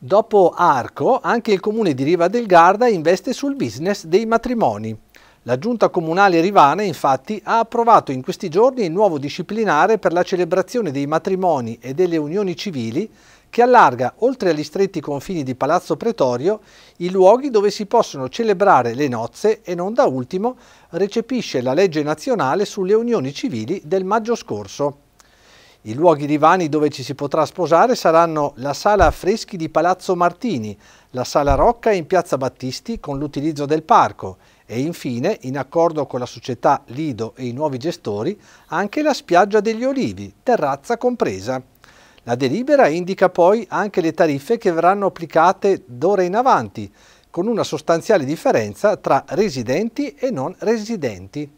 Dopo Arco, anche il comune di Riva del Garda investe sul business dei matrimoni. La giunta comunale rivana, infatti, ha approvato in questi giorni il nuovo disciplinare per la celebrazione dei matrimoni e delle unioni civili che allarga, oltre agli stretti confini di Palazzo Pretorio, i luoghi dove si possono celebrare le nozze e non da ultimo recepisce la legge nazionale sulle unioni civili del maggio scorso. I luoghi divani dove ci si potrà sposare saranno la sala affreschi di Palazzo Martini, la sala Rocca in Piazza Battisti con l'utilizzo del parco e infine, in accordo con la società Lido e i nuovi gestori, anche la spiaggia degli Olivi, terrazza compresa. La delibera indica poi anche le tariffe che verranno applicate d'ora in avanti, con una sostanziale differenza tra residenti e non residenti.